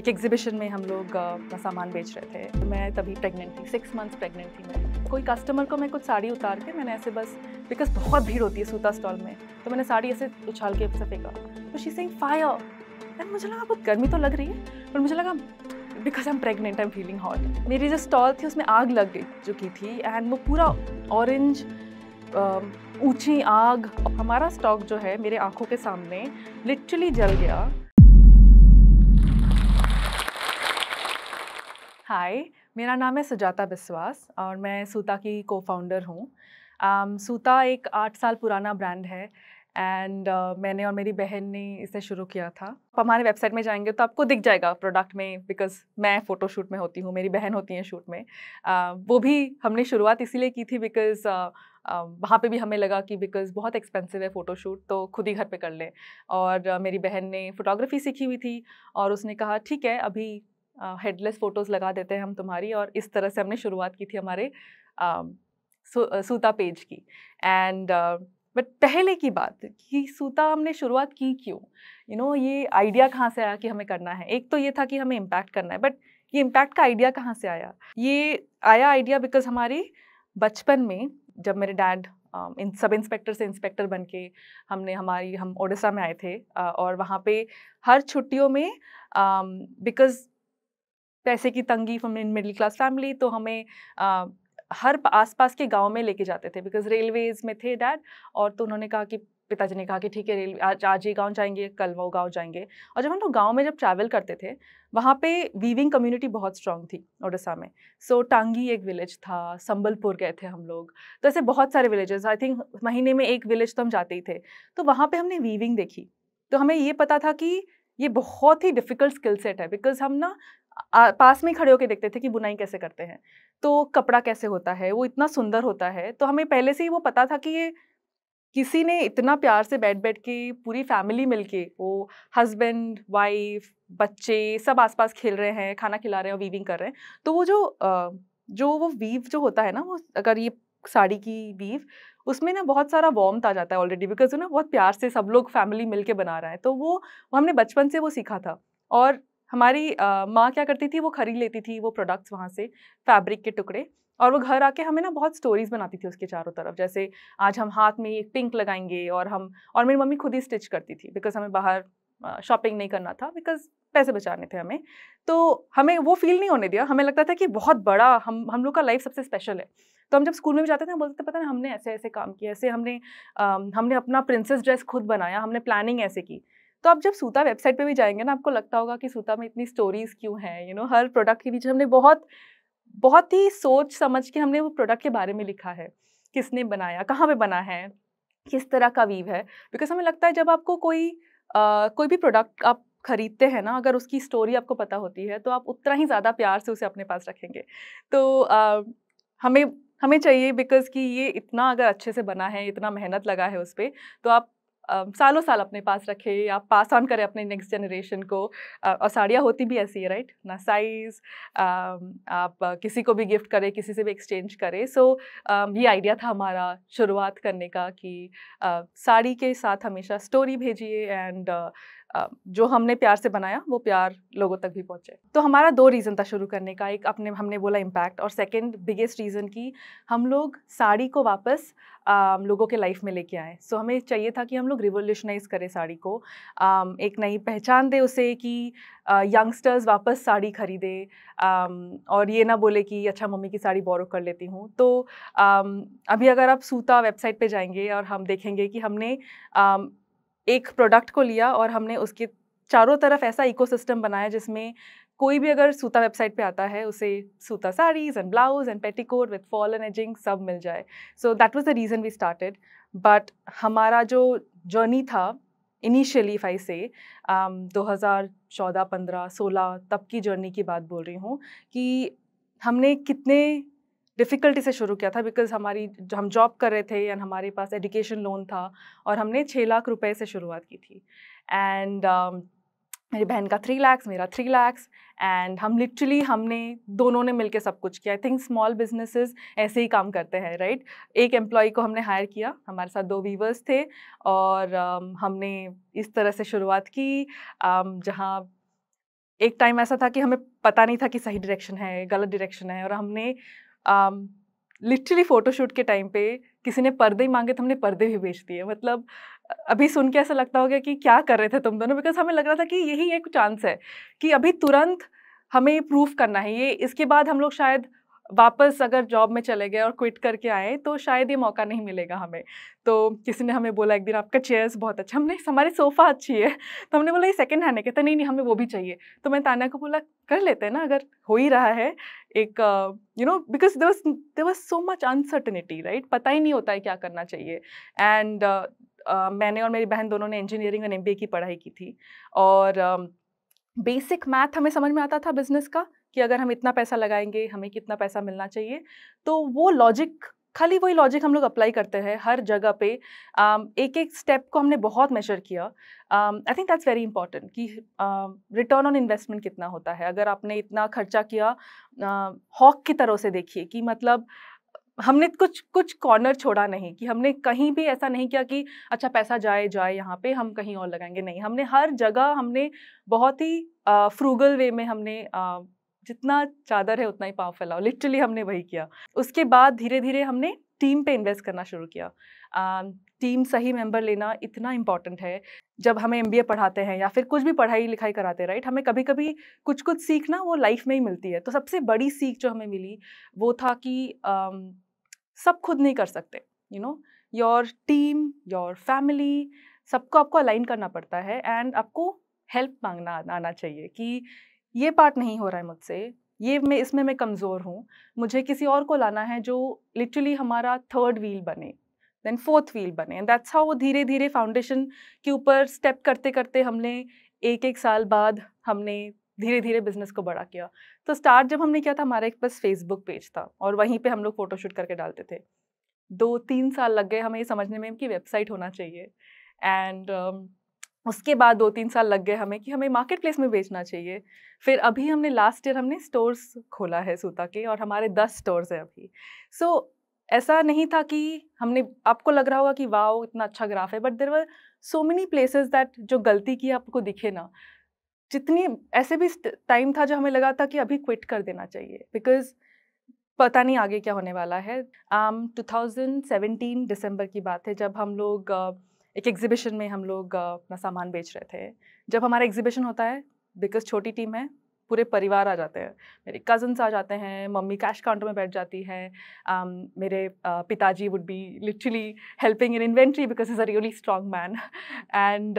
एक एग्जीबिशन में हम लोग अपना सामान बेच रहे थे तो मैं तभी प्रेग्नेंट थी सिक्स मंथ्स प्रेग्नेंट थी मैं कोई कस्टमर को मैं कुछ साड़ी उतार के मैंने ऐसे बस बिकॉज बहुत भीड़ होती है सूता स्टॉल में तो मैंने साड़ी ऐसे उछाल के ऐसे फेंका तो शी सिंग फायर एंड मुझे लगा बहुत गर्मी तो लग रही है पर मुझे लगा because I am pregnant I am feeling hot मेरी जो स्टॉल थी उसमें आग लग गई चुकी थी एंड वो पूरा ऑरेंज ऊंची आग हमारा स्टॉक जो है मेरे आंखों के सामने लिटरली जल गया हाय मेरा नाम है सुजाता बिस्वास और मैं सूता की को फाउंडर हूँ um, सूता एक आठ साल पुराना ब्रांड है एंड uh, मैंने और मेरी बहन ने इसे शुरू किया था आप हमारे वेबसाइट में जाएंगे तो आपको दिख जाएगा प्रोडक्ट में बिकॉज मैं फ़ोटोशूट में होती हूँ मेरी बहन होती है शूट में uh, वो भी हमने शुरुआत इसीलिए की थी बिकॉज़ Uh, um, वहाँ पे भी हमें लगा कि बिकॉज़ बहुत एक्सपेंसिव है फ़ोटोशूट तो खुद ही घर पे कर लें और uh, मेरी बहन ने फ़ोटोग्राफी सीखी हुई थी और उसने कहा ठीक है अभी हेडलेस फ़ोटोज़ लगा देते हैं हम तुम्हारी और इस तरह से हमने शुरुआत की थी हमारे सूता पेज की एंड बट पहले की बात कि सूता हमने शुरुआत की क्यों यू नो ये आइडिया कहाँ से आया कि हमें करना है एक तो ये था कि हमें इम्पैक्ट करना है बट ये इम्पैक्ट का आइडिया कहाँ से आया ये आया आइडिया बिकॉज हमारे बचपन में जब मेरे डैड इन सब इंस्पेक्टर से इंस्पेक्टर बन के हमने हमारी हम ओडिशा में आए थे और वहाँ पे हर छुट्टियों में बिकॉज पैसे की तंगी फ्रॉम मिडिल क्लास फैमिली तो हमें आ, हर आसपास के गांव में लेके जाते थे बिकॉज रेलवेज में थे डैड और तो उन्होंने कहा कि पिताजी ने कहा कि ठीक है रेल आज आज ये गांव जाएंगे कल वो गांव जाएंगे और जब हम लोग गांव में जब ट्रैवल करते थे वहाँ पे वीविंग कम्युनिटी बहुत स्ट्रांग थी ओडिशा में सो so, टांगी एक विलेज था संबलपुर गए थे हम लोग तो ऐसे बहुत सारे विलेजेस आई थिंक महीने में एक विलेज तो हम जाते ही थे तो वहाँ पर हमने वीविंग देखी तो हमें ये पता था कि ये बहुत ही डिफ़िकल्ट स्किल सेट है बिकॉज हम ना आ, पास में खड़े होकर देखते थे कि बुनाई कैसे करते हैं तो कपड़ा कैसे होता है वो इतना सुंदर होता है तो हमें पहले से ही वो पता था कि ये किसी ने इतना प्यार से बैठ बैठ के पूरी फैमिली मिलके वो हस्बैंड वाइफ बच्चे सब आसपास खेल रहे हैं खाना खिला रहे हैं और वीविंग कर रहे हैं तो वो जो जो वो वीव जो होता है ना वो अगर ये साड़ी की वीव उसमें ना बहुत सारा वॉर्म आ जाता है ऑलरेडी बिकॉज ना बहुत प्यार से सब लोग फैमिली मिल के बना रहे हैं तो वो हमने बचपन से वो सीखा था और हमारी माँ क्या करती थी वो खरीद लेती थी वो प्रोडक्ट्स वहाँ से फैब्रिक के टुकड़े और वो घर आके हमें ना बहुत स्टोरीज बनाती थी उसके चारों तरफ जैसे आज हम हाथ में एक पिंक लगाएंगे और हम और मेरी मम्मी खुद ही स्टिच करती थी बिकॉज हमें बाहर शॉपिंग नहीं करना था बिकॉज पैसे बचाने थे हमें तो हमें वो फील नहीं होने दिया हमें लगता था कि बहुत बड़ा हम हम लोग का लाइफ सबसे स्पेशल है तो हम जब स्कूल में भी जाते थे हम बोलते थे पता ना हमने ऐसे ऐसे काम किए ऐसे हमने आ, हमने अपना प्रिंसेस ड्रेस खुद बनाया हमने प्लानिंग ऐसे की तो आप जब सूता वेबसाइट पे भी जाएंगे ना आपको लगता होगा कि सूता में इतनी स्टोरीज क्यों हैं यू नो हर प्रोडक्ट के बीच हमने बहुत बहुत ही सोच समझ के हमने वो प्रोडक्ट के बारे में लिखा है किसने बनाया कहाँ पे बना है किस तरह का वीव है बिकॉज हमें लगता है जब आपको कोई आ, कोई भी प्रोडक्ट आप खरीदते हैं ना अगर उसकी स्टोरी आपको पता होती है तो आप उतना ही ज़्यादा प्यार से उसे अपने पास रखेंगे तो आ, हमें हमें चाहिए बिकॉज कि ये इतना अगर अच्छे से बना है इतना मेहनत लगा है उस पर तो आप सालों साल अपने पास रखे आप पास ऑन करें अपने नेक्स्ट जनरेशन को और साड़ियाँ होती भी ऐसी है राइट ना साइज़ आप किसी को भी गिफ्ट करें किसी से भी एक्सचेंज करें सो ये आइडिया था हमारा शुरुआत करने का कि साड़ी के साथ हमेशा स्टोरी भेजिए एंड जो हमने प्यार से बनाया वो प्यार लोगों तक भी पहुँचे तो हमारा दो रीज़न था शुरू करने का एक अपने हमने बोला इम्पैक्ट और सेकेंड बिगेस्ट रीज़न की हम लोग साड़ी को वापस आ, लोगों के लाइफ में लेके आए सो हमें चाहिए था कि हम लोग रिवोल्यूशनाइज करें साड़ी को आ, एक नई पहचान दे उसे कि यंगस्टर्स वापस साड़ी खरीदे और ये ना बोले कि अच्छा मम्मी की साड़ी बोरो कर लेती हूँ तो आ, अभी अगर आप सूता वेबसाइट पे जाएंगे और हम देखेंगे कि हमने एक प्रोडक्ट को लिया और हमने उसके चारों तरफ ऐसा इकोसिस्टम बनाया जिसमें कोई भी अगर सूता वेबसाइट पे आता है उसे सूता saris and blouse and petticoat with fall and edging सब मिल जाए so that was the reason we started but हमारा जो जर्नी था इनिशियली इफ़ आई से दो हज़ार चौदह पंद्रह सोलह तब की जर्नी की बात बोल रही हूँ कि हमने कितने डिफ़िकल्टी से शुरू किया था बिकॉज़ हमारी हम जॉब कर रहे थे एंड हमारे पास एजुकेशन लोन था और हमने छः लाख रुपए से शुरुआत की थी एंड um, मेरी बहन का थ्री लैक्स मेरा थ्री लैक्स एंड हम लिटरली हमने दोनों ने मिलकर सब कुछ किया आई थिंक स्मॉल बिजनेसेस ऐसे ही काम करते हैं राइट एक एम्प्लॉय को हमने हायर किया हमारे साथ दो वीवर्स थे और um, हमने इस तरह से शुरुआत की um, जहाँ एक टाइम ऐसा था कि हमें पता नहीं था कि सही डायरेक्शन है गलत डायरेक्शन है और हमने लिटरली um, फोटोशूट के टाइम पे किसी ने पर्दे ही मांगे तो हमने पर्दे भी बेच दिए मतलब अभी सुन के ऐसा लगता हो गया कि क्या कर रहे थे तुम दोनों बिकॉज हमें लग रहा था कि यही एक चांस है कि अभी तुरंत हमें प्रूफ करना है ये इसके बाद हम लोग शायद वापस अगर जॉब में चले गए और क्विट करके आए तो शायद ये मौका नहीं मिलेगा हमें तो किसी ने हमें बोला एक दिन आपका चेयर्स बहुत अच्छा हमने हमारी सोफ़ा अच्छी है तो हमने बोला ये सेकेंड हैंड है कहता नहीं नहीं हमें वो भी चाहिए तो मैं ताना को बोला कर लेते हैं ना अगर हो ही रहा है एक you know because there there was so much uncertainty right पता ही नहीं होता है क्या करना चाहिए एंड uh, uh, मैंने और मेरी बहन दोनों ने इंजीनियरिंग एंड एम की पढ़ाई की थी और बेसिक uh, मैथ हमें समझ में आता था बिज़नेस का कि अगर हम इतना पैसा लगाएंगे हमें कितना पैसा मिलना चाहिए तो वो लॉजिक खाली वही लॉजिक हम लोग अप्लाई करते हैं हर जगह पे um, एक एक स्टेप को हमने बहुत मेजर किया I think that's very important कि रिटर्न ऑन इन्वेस्टमेंट कितना होता है अगर आपने इतना खर्चा किया हॉक uh, की तरह से देखिए कि मतलब हमने कुछ कुछ कॉर्नर छोड़ा नहीं कि हमने कहीं भी ऐसा नहीं किया कि अच्छा पैसा जाए जाए यहाँ पे हम कहीं और लगाएंगे नहीं हमने हर जगह हमने बहुत ही फ्रूगल uh, वे में हमने uh, जितना चादर है उतना ही पाव फैलाओ लिटरली हमने वही किया उसके बाद धीरे धीरे हमने टीम पे इन्वेस्ट करना शुरू किया आ, टीम सही मेंबर लेना इतना इम्पॉर्टेंट है जब हमें एम पढ़ाते हैं या फिर कुछ भी पढ़ाई लिखाई कराते हैं राइट हमें कभी कभी कुछ कुछ सीखना वो लाइफ में ही मिलती है तो सबसे बड़ी सीख जो हमें मिली वो था कि आ, सब खुद नहीं कर सकते you know your team your family सबको आपको अलाइन करना पड़ता है एंड आपको हेल्प मांगना आना चाहिए कि ये पार्ट नहीं हो रहा है मुझसे ये मैं इसमें मैं कमज़ोर हूँ मुझे किसी और को लाना है जो लिटरली हमारा थर्ड व्हील बने देन फोर्थ व्हील बने एंड दैट्स हाउ वो धीरे धीरे फाउंडेशन के ऊपर स्टेप करते करते हमने एक एक साल बाद हमने धीरे धीरे बिजनेस को बड़ा किया तो स्टार्ट जब हमने किया था हमारा एक बस फेसबुक पेज था और वहीं पे हम लोग फ़ोटोशूट करके डालते थे दो तीन साल लग गए हमें ये समझने में कि वेबसाइट होना चाहिए एंड उसके बाद दो तीन साल लग गए हमें कि हमें मार्केट प्लेस में बेचना चाहिए फिर अभी हमने लास्ट ईयर हमने स्टोर्स खोला है सूता के और हमारे दस स्टोर्स हैं अभी सो so, ऐसा नहीं था कि हमने आपको लग रहा होगा कि वाह इतना अच्छा ग्राफ है but there were so many places that जो गलती की आपको दिखे ना जितनी ऐसे भी टाइम था जो हमें लगा था कि अभी क्विट कर देना चाहिए बिकॉज पता नहीं आगे क्या होने वाला है um, 2017 दिसंबर की बात है जब हम लोग uh, एक एग्जीबिशन में हम लोग अपना सामान बेच रहे थे जब हमारा एग्जीबिशन होता है बिकॉज छोटी टीम है पूरे परिवार आ जाते हैं मेरे कजन्स आ जाते हैं मम्मी कैश काउंटर में बैठ जाती है um, मेरे uh, पिताजी would be literally helping in inventory because is a really strong man and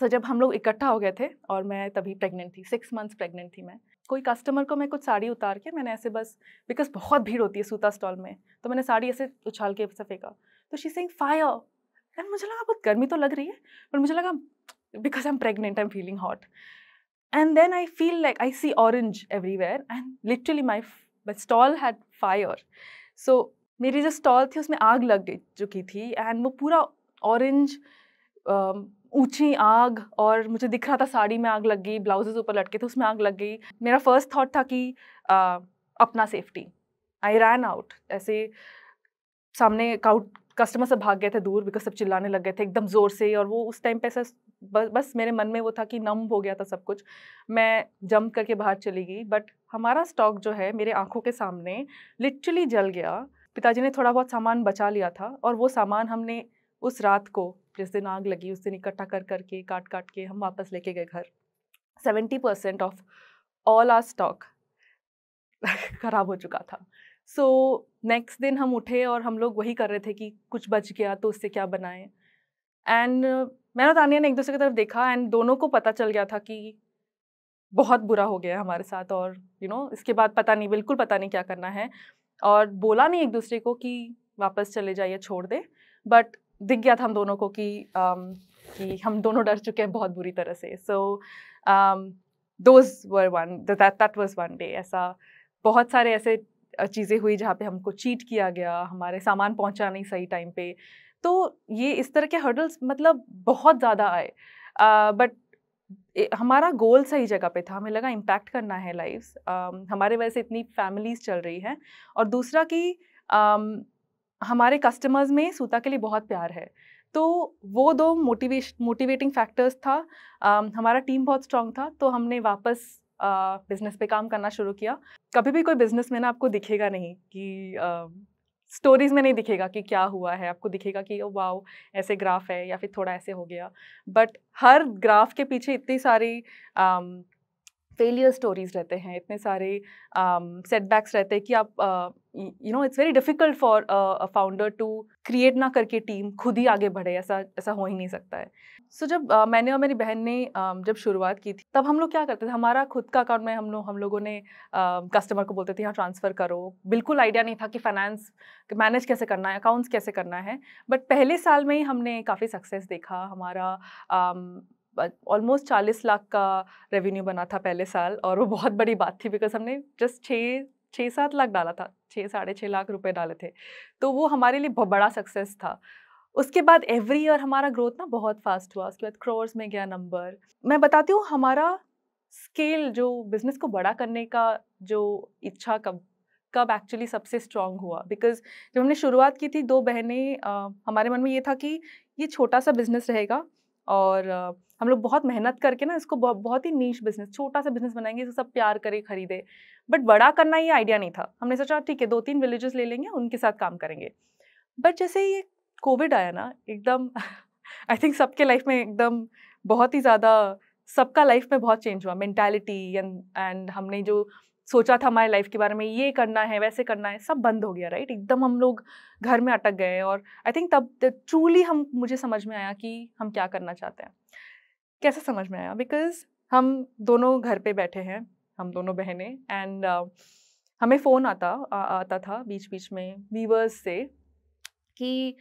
so जब हम लोग इकट्ठा हो गए थे और मैं तभी प्रेग्नेंट थी सिक्स मंथ्स प्रेग्नेंट थी मैं कोई कस्टमर को मैं कुछ साड़ी उतार के मैंने ऐसे बस बिकॉज बहुत भीड़ होती है सूता स्टॉल में तो मैंने साड़ी ऐसे उछाल के ऐसे फेंका तो शी सिंग फायर एंड मुझे लगा बहुत गर्मी तो लग रही है बट मुझे लगा because I am pregnant I am feeling hot and then I feel like I see orange everywhere and literally my stall had fire so मेरी जो स्टॉल थी उसमें आग लग गई चुकी थी एंड वो पूरा ऑरेंज um, ऊंची आग और मुझे दिख रहा था साड़ी में आग लग गई ब्लाउजेज ऊपर लटके थे उसमें आग लग गई मेरा फर्स्ट थॉट था कि अपना सेफ्टी आई रैन आउट ऐसे सामने काउट कस्टमर सब भाग गए थे दूर बिकॉज सब चिल्लाने लग गए थे एकदम ज़ोर से और वो उस टाइम पे ऐसा बस बस मेरे मन में वो था कि नम हो गया था सब कुछ मैं जंप करके बाहर चली गई बट हमारा स्टॉक जो है मेरे आँखों के सामने लिटरली जल गया पिताजी ने थोड़ा बहुत सामान बचा लिया था और वो सामान हमने उस रात को जिस दिन आग लगी उस दिन इकट्ठा कर करके काट काट के हम वापस लेके गए घर seventy percent of all our stock खराब हो चुका था सो नेक्स्ट दिन हम उठे और हम लोग वही कर रहे थे कि कुछ बच गया तो उससे क्या बनाएं एंड मैंने तानिया ने एक दूसरे की तरफ देखा एंड दोनों को पता चल गया था कि बहुत बुरा हो गया हमारे साथ और यू you नो know, इसके बाद पता नहीं बिल्कुल पता नहीं क्या करना है और बोला नहीं एक दूसरे को कि वापस चले जाइए छोड़ दे बट दिख गया था हम दोनों को कि um, कि हम दोनों डर चुके हैं बहुत बुरी तरह से so those were one that that was one day ऐसा बहुत सारे ऐसे चीज़ें हुई जहाँ पे हमको चीट किया गया हमारे सामान पहुँचा नहीं सही टाइम पे तो ये इस तरह के हर्डल्स मतलब बहुत ज़्यादा आए बट हमारा गोल सही जगह पे था हमें लगा इम्पैक्ट करना है लाइफ हमारे वजह से इतनी फैमिलीज चल रही हैं और दूसरा कि हमारे कस्टमर्स में सूता के लिए बहुत प्यार है तो वो दो मोटिवेश मोटिवेटिंग फैक्टर्स था आ, हमारा टीम बहुत स्ट्रांग था तो हमने वापस बिजनेस पे काम करना शुरू किया कभी भी कोई बिजनेस में ना आपको दिखेगा नहीं कि स्टोरीज में नहीं दिखेगा कि क्या हुआ है आपको दिखेगा कि वाओ ऐसे ग्राफ है या फिर थोड़ा ऐसे हो गया बट हर ग्राफ के पीछे इतनी सारी फेलियर स्टोरीज रहते हैं इतने सारे सेटबैक्स um, रहते हैं कि आप you know it's very difficult for a founder to create ना करके टीम खुद ही आगे बढ़े ऐसा ऐसा हो ही नहीं सकता है सो so, जब uh, मैंने और मेरी बहन ने uh, जब शुरुआत की थी तब हम लोग क्या करते थे हमारा खुद का अकाउंट में हम लोग हम लोगों ने कस्टमर um, uh, को बोलते थे यहाँ ट्रांसफ़र करो बिल्कुल आइडिया नहीं था कि फाइनेंस मैनेज कैसे करना है अकाउंट्स कैसे करना है बट पहले साल में ही हमने काफ़ी सक्सेस देखा हमारा um, ऑलमोस्ट चालीस लाख का रेवेन्यू बना था पहले साल और वो बहुत बड़ी बात थी बिकॉज हमने जस्ट छः छः सात लाख डाला था छः साढ़े छः लाख रुपए डाले थे तो वो हमारे लिए बहुत बड़ा सक्सेस था उसके बाद एवरी ईयर हमारा ग्रोथ ना बहुत फास्ट हुआ उसके बाद क्रोर्स में गया नंबर मैं बताती हूँ हमारा स्केल जो बिज़नेस को बड़ा करने का जो इच्छा कब कब एक्चुअली सबसे स्ट्रॉन्ग हुआ बिकॉज जब हमने शुरुआत की थी दो बहनें हमारे मन में ये था कि ये छोटा सा बिज़नेस रहेगा और हम लोग बहुत मेहनत करके ना इसको बहुत ही नीच बिजनेस छोटा सा बिजनेस बनाएंगे इसे सब प्यार करे खरीदे बट बड़ा करना ये आइडिया नहीं था हमने सोचा ठीक है दो तीन विलेजेस ले लेंगे उनके साथ काम करेंगे बट जैसे ये कोविड आया ना एकदम आई थिंक सबके लाइफ में एकदम बहुत ही ज़्यादा सबका लाइफ में बहुत चेंज हुआ मैंटेलिटी एंड एंड हमने जो सोचा था हमारे लाइफ के बारे में ये करना है वैसे करना है सब बंद हो गया राइट एकदम हम लोग घर में अटक गए और आई थिंक तब ट्रूली हम मुझे समझ में आया कि हम क्या करना चाहते हैं कैसे समझ में आया बिकॉज हम दोनों घर पे बैठे हैं हम दोनों बहनें एंड uh, हमें फ़ोन आता आ, आता था बीच बीच में वीवर्स से कि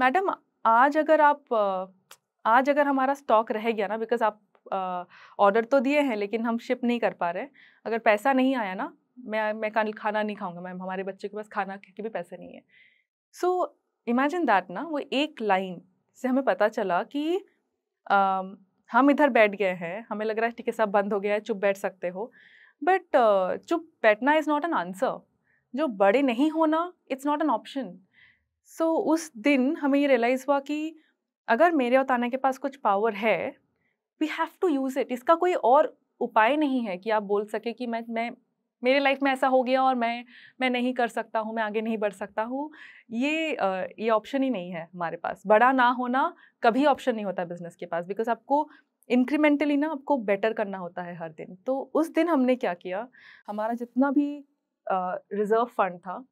मैडम आज अगर आप uh, आज अगर हमारा स्टॉक रह गया ना बिकॉज आप ऑर्डर तो दिए हैं लेकिन हम शिप नहीं कर पा रहे अगर पैसा नहीं आया ना मैं मैं खाना नहीं खाऊंगा मैम हमारे बच्चे के पास खाना के भी पैसे नहीं है सो इमेजिन दैट ना वो एक लाइन से हमें पता चला कि आ, हम इधर बैठ गए हैं हमें लग रहा है ठीक है सब बंद हो गया है चुप बैठ सकते हो बट uh, चुप बैठना इज़ नॉट एन आंसर जो बड़े नहीं होना it's not an option so उस दिन हमें ये रियलाइज़ हुआ कि अगर मेरे और ताना के पास कुछ पावर है we have to use it इसका कोई और उपाय नहीं है कि आप बोल सके कि मैं मैं मेरे लाइफ में ऐसा हो गया और मैं मैं नहीं कर सकता हूँ मैं आगे नहीं बढ़ सकता हूँ ये ये ऑप्शन ही नहीं है हमारे पास बड़ा ना होना कभी ऑप्शन नहीं होता बिजनेस के पास बिकॉज आपको इंक्रीमेंटली ना आपको बेटर करना होता है हर दिन तो उस दिन हमने क्या किया हमारा जितना भी रिज़र्व फंड था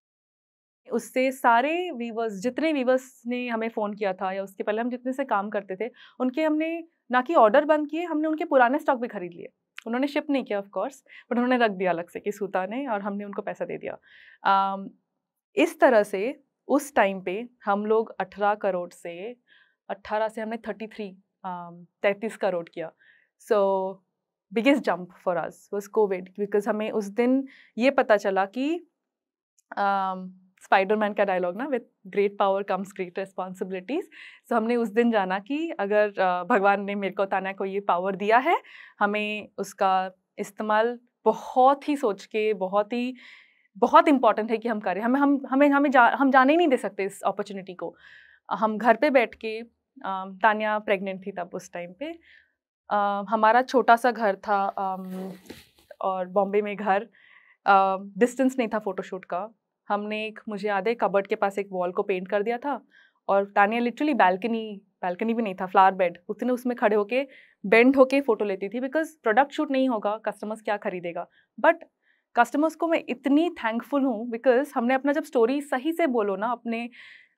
उससे सारे वीवर्स जितने वीवर्स ने हमें फ़ोन किया था या उसके पहले हम जितने से काम करते थे उनके हमने ना कि ऑर्डर बंद किए हमने उनके पुराने स्टॉक भी खरीद लिए उन्होंने शिप नहीं किया ऑफकोर्स बट उन्होंने रख दिया अलग से कि सूता ने और हमने उनको पैसा दे दिया um, इस तरह से उस टाइम पे हम लोग 18 करोड़ से 18 से हमने 33 थ्री तैंतीस करोड़ किया so biggest jump for us was Covid because हमें उस दिन ये पता चला कि um, स्पाइडरमैन का डायलॉग ना with great power comes great responsibilities so हमने उस दिन जाना कि अगर भगवान ने मेरे को ताना को ये पावर दिया है हमें उसका इस्तेमाल बहुत ही सोच के बहुत ही बहुत इंपॉर्टेंट है कि हम करें हमें हम हमें हमें जा हम जाने ही नहीं दे सकते इस अपॉर्चुनिटी को हम घर पे बैठ के तानिया प्रेग्नेंट थी तब उस टाइम पे आ, हमारा छोटा सा घर था आ, और बॉम्बे में घर डिस्टेंस नहीं था फ़ोटोशूट का हमने एक मुझे याद है कबर्ड के पास एक वॉल को पेंट कर दिया था और तानिया लिटरली बैल्कनी बैल्कनी भी नहीं था फ्लावर बेड उसने उसमें खड़े होके बेंड होके फ़ोटो लेती थी बिकॉज प्रोडक्ट शूट नहीं होगा कस्टमर्स क्या खरीदेगा बट कस्टमर्स को मैं इतनी थैंकफुल हूँ बिकॉज हमने अपना जब स्टोरी सही से बोलो ना अपने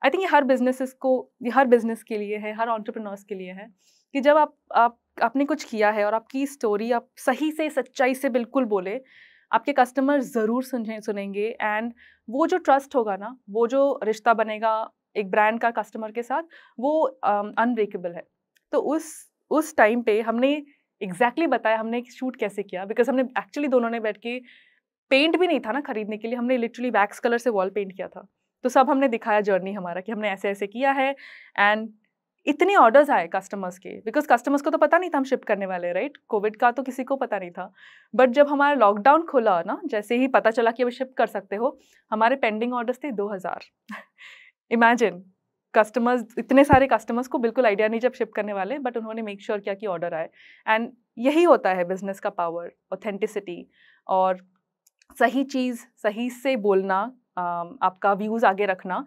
आई थिंक ये हर बिजनेस को ये हर बिजनेस के लिए है हर ऑन्टरप्रनर्स के लिए है कि जब आप आप आपने कुछ किया है और आपकी स्टोरी आप सही से सच्चाई से बिल्कुल बोले आपके कस्टमर ज़रूर सुने सुनेंगे एंड वो जो ट्रस्ट होगा ना वो जो रिश्ता बनेगा एक ब्रांड का कस्टमर के साथ वो अनब्रेकेबल um, है तो उस उस टाइम पे हमने एग्जैक्टली exactly बताया हमने शूट कैसे किया बिकॉज हमने एक्चुअली दोनों ने बैठ के पेंट भी नहीं था ना खरीदने के लिए हमने लिटरली वैक्स कलर से वॉल पेंट किया था तो सब हमने दिखाया जर्नी हमारा कि हमने ऐसे ऐसे किया है एंड इतने ऑर्डर्स आए कस्टमर्स के बिकॉज कस्टमर्स को तो पता नहीं था हम शिफ्ट करने वाले राइट कोविड का तो किसी को पता नहीं था बट जब हमारा लॉकडाउन खुला ना जैसे ही पता चला कि अब शिफ्ट कर सकते हो हमारे पेंडिंग ऑर्डर्स थे दो हज़ार इमेजिन कस्टमर्स इतने सारे कस्टमर्स को बिल्कुल आइडिया नहीं जब शिफ्ट करने वाले बट उन्होंने मेक श्योर किया कि ऑर्डर आए एंड यही होता है बिजनेस का पावर ऑथेंटिसिटी और सही चीज़ सही से बोलना आपका व्यूज़ आगे रखना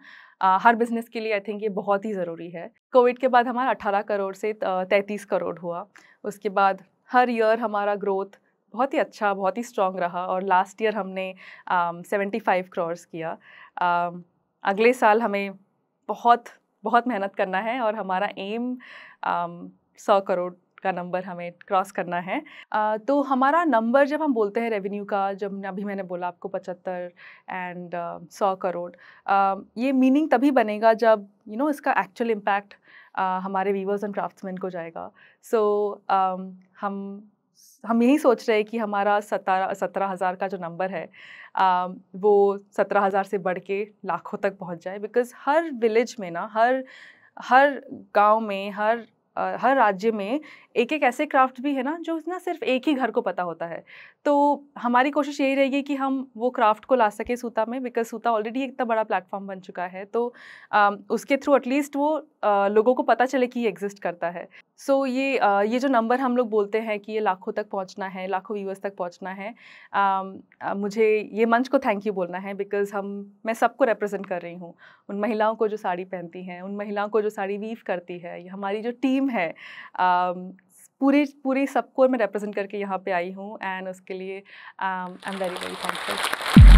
हर बिज़नेस के लिए आई थिंक ये बहुत ही ज़रूरी है कोविड के बाद हमारा अठारह करोड़ से तैंतीस करोड़ हुआ उसके बाद हर ईयर हमारा ग्रोथ बहुत ही अच्छा बहुत ही स्ट्रॉन्ग रहा और लास्ट ईयर हमने सेवेंटी फाइव क्रॉर्स किया आ, अगले साल हमें बहुत बहुत मेहनत करना है और हमारा एम सौ करोड़ का नंबर हमें क्रॉस करना है आ, तो हमारा नंबर जब हम बोलते हैं रेवेन्यू का जब अभी मैंने बोला आपको पचहत्तर एंड सौ करोड़ आ, ये मीनिंग तभी बनेगा जब यू you नो know, इसका एक्चुअल इम्पैक्ट हमारे वीवर्स एंड क्राफ्ट्समैन को जाएगा सो so, हम हम यही सोच रहे हैं कि हमारा सतारह सत्रह हज़ार का जो नंबर है आ, वो सत्रह हज़ार से बढ़ के लाखों तक पहुंच जाए बिकॉज़ हर विलेज में ना हर हर गांव में हर हर राज्य में एक एक ऐसे क्राफ्ट भी है ना जो ना सिर्फ एक ही घर को पता होता है तो हमारी कोशिश यही रहेगी कि हम वो क्राफ्ट को ला सकें सूता में बिकॉज सूता ऑलरेडी इतना बड़ा प्लेटफॉर्म बन चुका है तो आ, उसके थ्रू एटलीस्ट वो आ, लोगों को पता चले कि ये एग्जिस्ट करता है सो so, ये आ, ये जो नंबर हम लोग बोलते हैं कि ये लाखों तक पहुँचना है लाखों व्यूअर्स तक पहुँचना है आ, आ, मुझे ये मंच को थैंक यू बोलना है बिकॉज हम मैं सबको रिप्रेजेंट कर रही हूँ उन महिलाओं को जो साड़ी पहनती हैं उन महिलाओं को जो साड़ी वीव करती है हमारी जो टीम है पूरे पूरे सबको मैं रिप्रेजेंट करके यहाँ पे आई हूँ एंड उसके लिए I am very very thankful